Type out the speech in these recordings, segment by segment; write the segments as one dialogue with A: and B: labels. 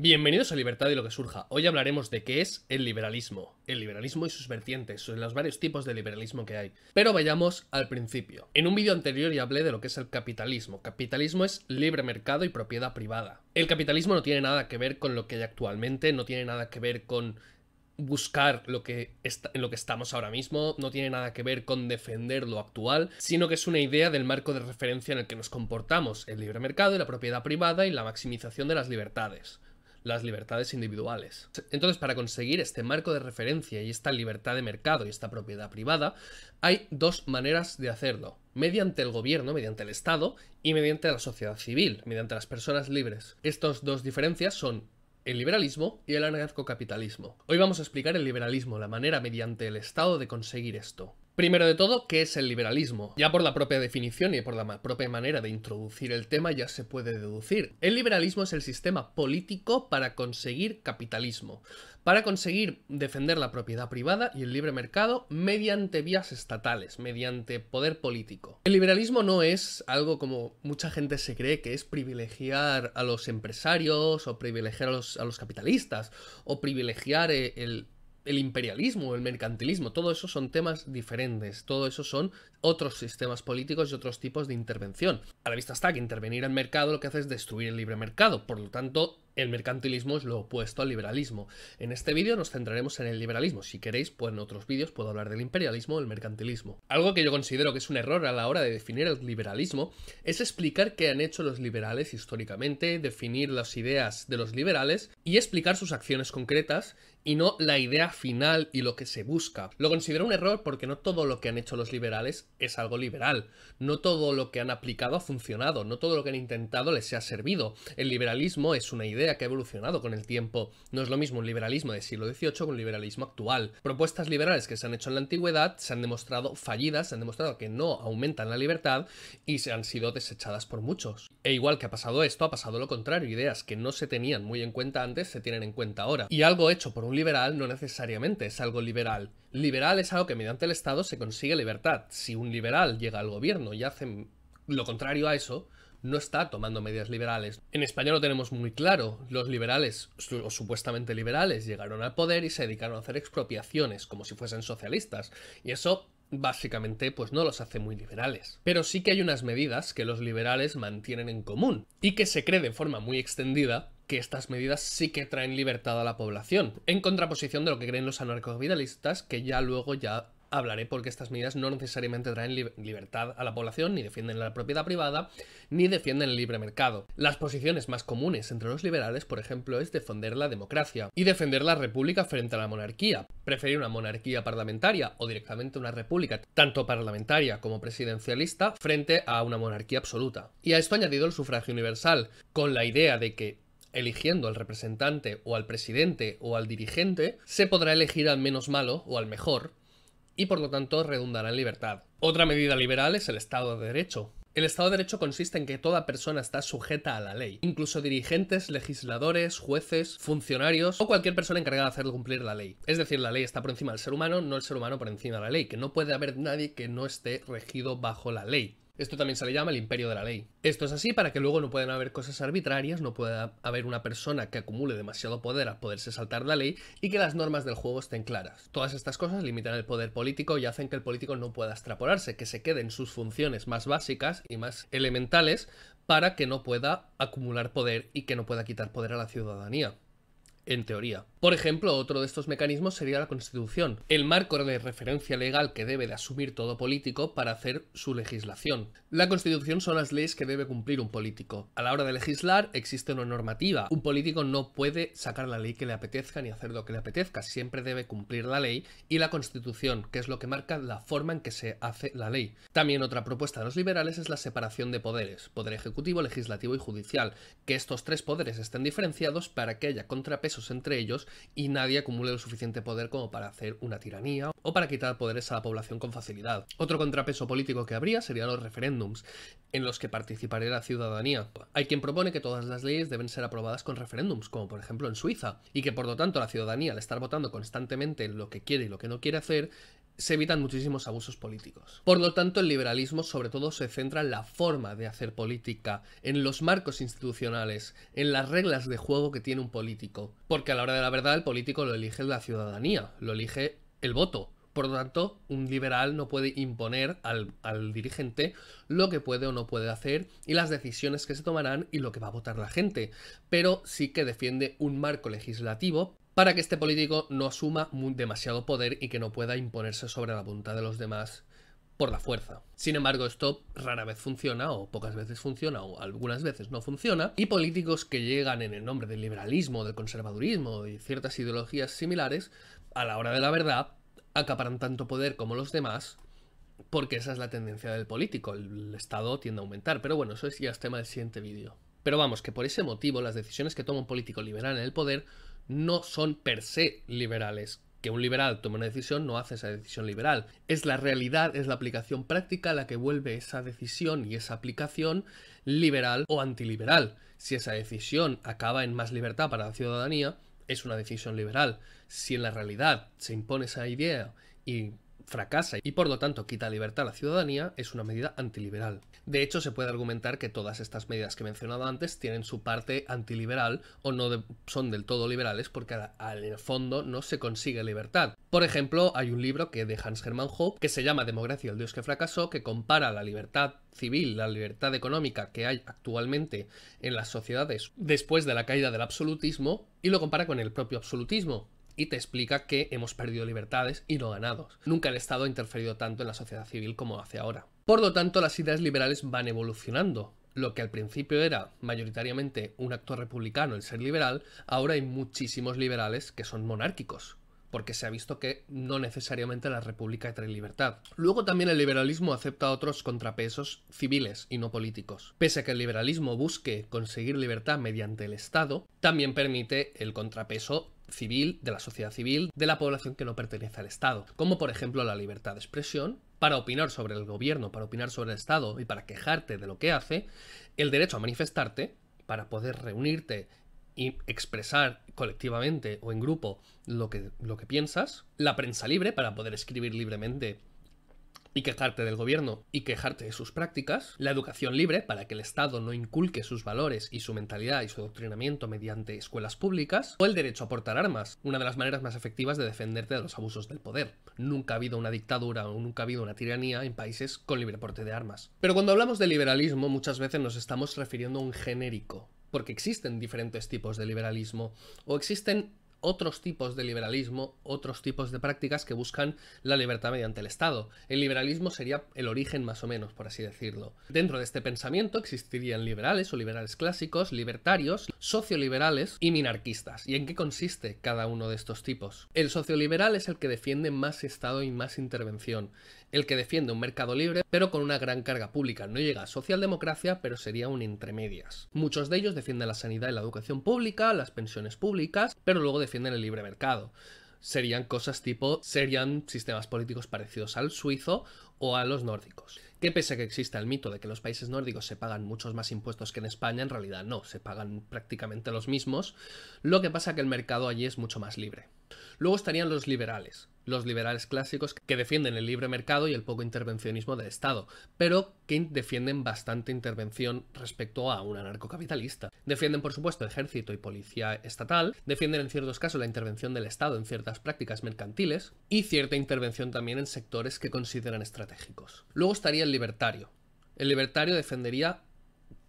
A: Bienvenidos a Libertad y lo que surja. Hoy hablaremos de qué es el liberalismo, el liberalismo y sus vertientes, sobre los varios tipos de liberalismo que hay. Pero vayamos al principio. En un vídeo anterior ya hablé de lo que es el capitalismo. Capitalismo es libre mercado y propiedad privada. El capitalismo no tiene nada que ver con lo que hay actualmente, no tiene nada que ver con buscar lo que en lo que estamos ahora mismo, no tiene nada que ver con defender lo actual, sino que es una idea del marco de referencia en el que nos comportamos, el libre mercado y la propiedad privada y la maximización de las libertades las libertades individuales. Entonces, para conseguir este marco de referencia y esta libertad de mercado y esta propiedad privada, hay dos maneras de hacerlo. Mediante el gobierno, mediante el Estado y mediante la sociedad civil, mediante las personas libres. Estas dos diferencias son el liberalismo y el anarcocapitalismo. Hoy vamos a explicar el liberalismo, la manera mediante el Estado de conseguir esto. Primero de todo, ¿qué es el liberalismo? Ya por la propia definición y por la propia manera de introducir el tema ya se puede deducir. El liberalismo es el sistema político para conseguir capitalismo, para conseguir defender la propiedad privada y el libre mercado mediante vías estatales, mediante poder político. El liberalismo no es algo como mucha gente se cree que es privilegiar a los empresarios o privilegiar a los, capitalistas o privilegiar eh, el el imperialismo, el mercantilismo, todo eso son temas diferentes, todo eso son otros sistemas políticos y otros tipos de intervención. A la vista está que intervenir al mercado lo que hace es destruir el libre mercado, por lo tanto el mercantilismo es lo opuesto al liberalismo. En este vídeo nos centraremos en el liberalismo. Si queréis, pues en otros vídeos puedo hablar del imperialismo o el mercantilismo. Algo que yo considero que es un error a la hora de definir el liberalismo es explicar qué han hecho los liberales históricamente, definir las ideas de los liberales y explicar sus acciones concretas y no la idea final y lo que se busca. Lo considero un error porque no todo lo que han hecho los liberales es algo liberal, no todo lo que han aplicado ha funcionado, no todo lo que han intentado les ha servido. El liberalismo es una idea que ha evolucionado con el tiempo. No es lo mismo un liberalismo del siglo XVIII que un liberalismo actual. Propuestas liberales que se han hecho en la antigüedad se han demostrado fallidas, se han demostrado que no aumentan la libertad y se han sido desechadas por muchos. E igual que ha pasado esto, ha pasado lo contrario. Ideas que no se tenían muy en cuenta antes se tienen en cuenta ahora. Y algo hecho por un liberal no necesariamente es algo liberal. Liberal es algo que mediante el Estado se consigue libertad. Si un liberal llega al gobierno y hace lo contrario a eso, no está tomando medidas liberales. En España lo tenemos muy claro. Los liberales, o supuestamente liberales, llegaron al poder y se dedicaron a hacer expropiaciones, como si fuesen socialistas. Y eso básicamente pues no los hace muy liberales. Pero sí que hay unas medidas que los liberales mantienen en común y que se cree de forma muy extendida que estas medidas sí que traen libertad a la población, en contraposición de lo que creen los anarcocapitalistas que ya luego ya hablaré porque estas medidas no necesariamente traen libertad a la población, ni defienden la propiedad privada, ni defienden el libre mercado. Las posiciones más comunes entre los liberales, por ejemplo, es defender la democracia y defender la república frente a la monarquía, preferir una monarquía parlamentaria o directamente una república, tanto parlamentaria como presidencialista, frente a una monarquía absoluta. Y a esto añadido el sufragio universal, con la idea de que eligiendo al representante o al presidente o al dirigente, se podrá elegir al menos malo o al mejor y por lo tanto redundará en libertad. Otra medida liberal es el Estado de Derecho. El Estado de Derecho consiste en que toda persona está sujeta a la ley, incluso dirigentes, legisladores, jueces, funcionarios o cualquier persona encargada de hacer cumplir la ley. Es decir, la ley está por encima del ser humano, no el ser humano por encima de la ley, que no puede haber nadie que no esté regido bajo la ley. Esto también se le llama el imperio de la ley. Esto es así para que luego no puedan haber cosas arbitrarias, no pueda haber una persona que acumule demasiado poder a poderse saltar la ley y que las normas del juego estén claras. Todas estas cosas limitan el poder político y hacen que el político no pueda extrapolarse, que se queden sus funciones más básicas y más elementales para que no pueda acumular poder y que no pueda quitar poder a la ciudadanía. En teoría. Por ejemplo, otro de estos mecanismos sería la Constitución, el marco de referencia legal que debe de asumir todo político para hacer su legislación. La Constitución son las leyes que debe cumplir un político. A la hora de legislar existe una normativa. Un político no puede sacar la ley que le apetezca ni hacer lo que le apetezca, siempre debe cumplir la ley y la Constitución, que es lo que marca la forma en que se hace la ley. También otra propuesta de los liberales es la separación de poderes, poder ejecutivo, legislativo y judicial, que estos tres poderes estén diferenciados para que haya contrapesos entre ellos y nadie acumule lo suficiente poder como para hacer una tiranía o para quitar poderes a la población con facilidad. Otro contrapeso político que habría serían los referéndums, en los que participaría la ciudadanía. Hay quien propone que todas las leyes deben ser aprobadas con referéndums, como por ejemplo en Suiza, y que por lo tanto la ciudadanía al estar votando constantemente lo que quiere y lo que no quiere hacer, se evitan muchísimos abusos políticos. Por lo tanto, el liberalismo sobre todo se centra en la forma de hacer política, en los marcos institucionales, en las reglas de juego que tiene un político. Porque a la hora de la verdad el político lo elige la ciudadanía, lo elige el voto. Por lo tanto, un liberal no puede imponer al, dirigente lo que puede o no puede hacer y las decisiones que se tomarán y lo que va a votar la gente, pero sí que defiende un marco legislativo para que este político no asuma demasiado poder y que no pueda imponerse sobre la voluntad de los demás por la fuerza. Sin embargo, esto rara vez funciona, o pocas veces funciona, o algunas veces no funciona, y políticos que llegan en el nombre del liberalismo, del conservadurismo y ciertas ideologías similares, a la hora de la verdad, acaparan tanto poder como los demás, porque esa es la tendencia del político, el Estado tiende a aumentar, pero bueno, eso es ya es tema del siguiente vídeo. Pero vamos, que por ese motivo las decisiones que toma un político liberal en el poder no son per se liberales. Que un liberal tome una decisión no hace esa decisión liberal. Es la realidad, es la aplicación práctica la que vuelve esa decisión y esa aplicación liberal o antiliberal. Si esa decisión acaba en más libertad para la ciudadanía, es una decisión liberal. Si en la realidad se impone esa idea y fracasa y por lo tanto quita libertad a la ciudadanía, es una medida antiliberal. De hecho, se puede argumentar que todas estas medidas que he mencionado antes tienen su parte antiliberal o no son del todo liberales porque al fondo no se consigue libertad. Por ejemplo, hay un libro que de Hans Hermann Hoppe que se llama Democracia, el dios que fracasó, que compara la libertad civil, la libertad económica que hay actualmente en las sociedades después de la caída del absolutismo y lo compara con el propio absolutismo y te explica que hemos perdido libertades y no ganados. Nunca el Estado ha interferido tanto en la sociedad civil como hace ahora. Por lo tanto, las ideas liberales van evolucionando. Lo que al principio era mayoritariamente un acto republicano el ser liberal, ahora hay muchísimos liberales que son monárquicos, porque se ha visto que no necesariamente la república trae libertad. Luego también el liberalismo acepta otros contrapesos civiles y no políticos. Pese a que el liberalismo busque conseguir libertad mediante el Estado, también permite el contrapeso civil, de la sociedad civil, de la población que no pertenece al Estado, como por ejemplo la libertad de expresión, para opinar sobre el gobierno, para opinar sobre el Estado y para quejarte de lo que hace, el derecho a manifestarte, para poder reunirte y expresar colectivamente o en grupo lo que, lo que piensas, la prensa libre, para poder escribir libremente y quejarte del gobierno y quejarte de sus prácticas, la educación libre para que el Estado no inculque sus valores y su mentalidad y su adoctrinamiento mediante escuelas públicas, o el derecho a portar armas, una de las maneras más efectivas de defenderte de los abusos del poder. Nunca ha habido una dictadura o nunca ha habido una tiranía en países con libre porte de armas. Pero cuando hablamos de liberalismo muchas veces nos estamos refiriendo a un genérico, porque existen diferentes tipos de liberalismo o existen otros tipos de liberalismo, otros tipos de prácticas que buscan la libertad mediante el Estado. El liberalismo sería el origen más o menos, por así decirlo. Dentro de este pensamiento existirían liberales o liberales clásicos, libertarios, socioliberales y minarquistas. ¿Y en qué consiste cada uno de estos tipos? El socioliberal es el que defiende más Estado y más intervención el que defiende un mercado libre pero con una gran carga pública. No llega a socialdemocracia, pero sería un medias. Muchos de ellos defienden la sanidad y la educación pública, las pensiones públicas, pero luego defienden el libre mercado. Serían cosas tipo, serían sistemas políticos parecidos al suizo o a los nórdicos. Que pese a que exista el mito de que los países nórdicos se pagan muchos más impuestos que en España, en realidad no, se pagan prácticamente los mismos, lo que pasa que el mercado allí es mucho más libre. Luego estarían los liberales, los liberales clásicos que defienden el libre mercado y el poco intervencionismo del Estado, pero que defienden bastante intervención respecto a un anarcocapitalista. Defienden, por supuesto, ejército y policía estatal, defienden en ciertos casos la intervención del Estado en ciertas prácticas mercantiles y cierta intervención también en sectores que consideran estratégicos. Luego estaría el libertario. El libertario defendería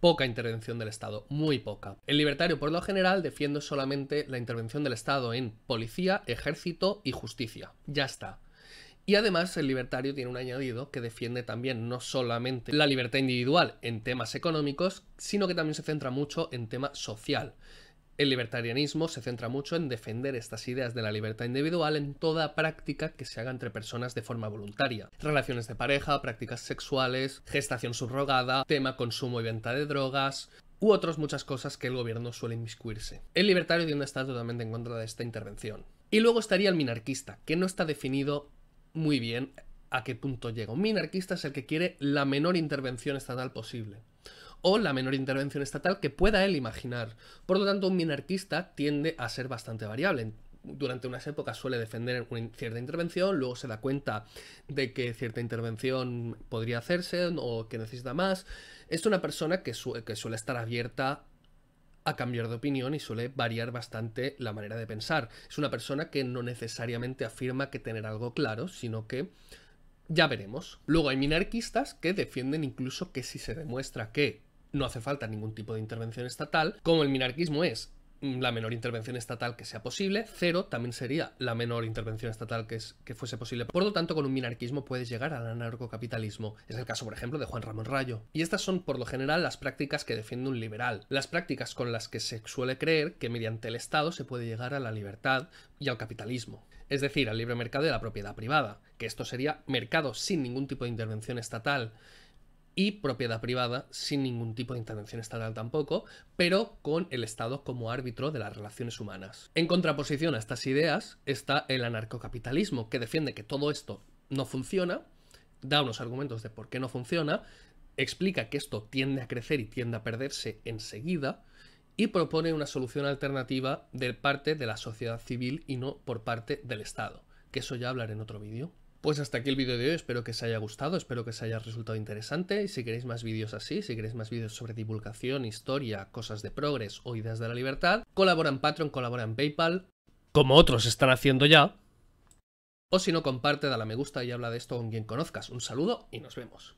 A: poca intervención del Estado, muy poca. El libertario por lo general defiende solamente la intervención del Estado en policía, ejército y justicia. Ya está. Y además el libertario tiene un añadido que defiende también no solamente la libertad individual en temas económicos, sino que también se centra mucho en tema social. El libertarianismo se centra mucho en defender estas ideas de la libertad individual en toda práctica que se haga entre personas de forma voluntaria. Relaciones de pareja, prácticas sexuales, gestación subrogada, tema consumo y venta de drogas, u otras muchas cosas que el gobierno suele inmiscuirse. El libertario tiene a estar totalmente en contra de esta intervención. Y luego estaría el minarquista, que no está definido muy bien a qué punto llega. Un minarquista es el que quiere la menor intervención estatal posible o la menor intervención estatal que pueda él imaginar. Por lo tanto, un minarquista tiende a ser bastante variable durante unas épocas suele defender una cierta intervención, luego se da cuenta de que cierta intervención podría hacerse o que necesita más. Es una persona que, que, suele estar abierta a cambiar de opinión y suele variar bastante la manera de pensar. Es una persona que no necesariamente afirma que tener algo claro, sino que ya veremos. Luego hay minarquistas que defienden incluso que si se demuestra que no hace falta ningún tipo de intervención estatal, como el minarquismo es la menor intervención estatal que sea posible, cero también sería la menor intervención estatal que, que fuese posible. Por lo tanto, con un minarquismo puedes llegar al anarcocapitalismo. Es el caso, por ejemplo, de Juan Ramón Rayo. Y estas son, por lo general, las prácticas que defiende un liberal. Las prácticas con las que se suele creer que mediante el Estado se puede llegar a la libertad y al capitalismo. Es decir, al libre mercado y a la propiedad privada, que esto sería mercado sin ningún tipo de intervención estatal y propiedad privada sin ningún tipo de intervención estatal tampoco, pero con el Estado como árbitro de las relaciones humanas. En contraposición a estas ideas está el anarcocapitalismo, que defiende que todo esto no funciona, da unos argumentos de por qué no funciona, explica que esto tiende a crecer y tiende a perderse enseguida, y propone una solución alternativa de parte de la sociedad civil y no por parte del Estado, que eso ya hablaré en otro vídeo. Pues hasta aquí el vídeo de hoy, espero que os haya gustado, espero que os haya resultado interesante y si queréis más vídeos así, si queréis más vídeos sobre divulgación, historia, cosas de progres o ideas de la libertad, colabora en Patreon, colabora en Paypal, como otros están haciendo ya, o si no comparte, dale a me gusta y habla de esto con quien conozcas. Un saludo y nos vemos.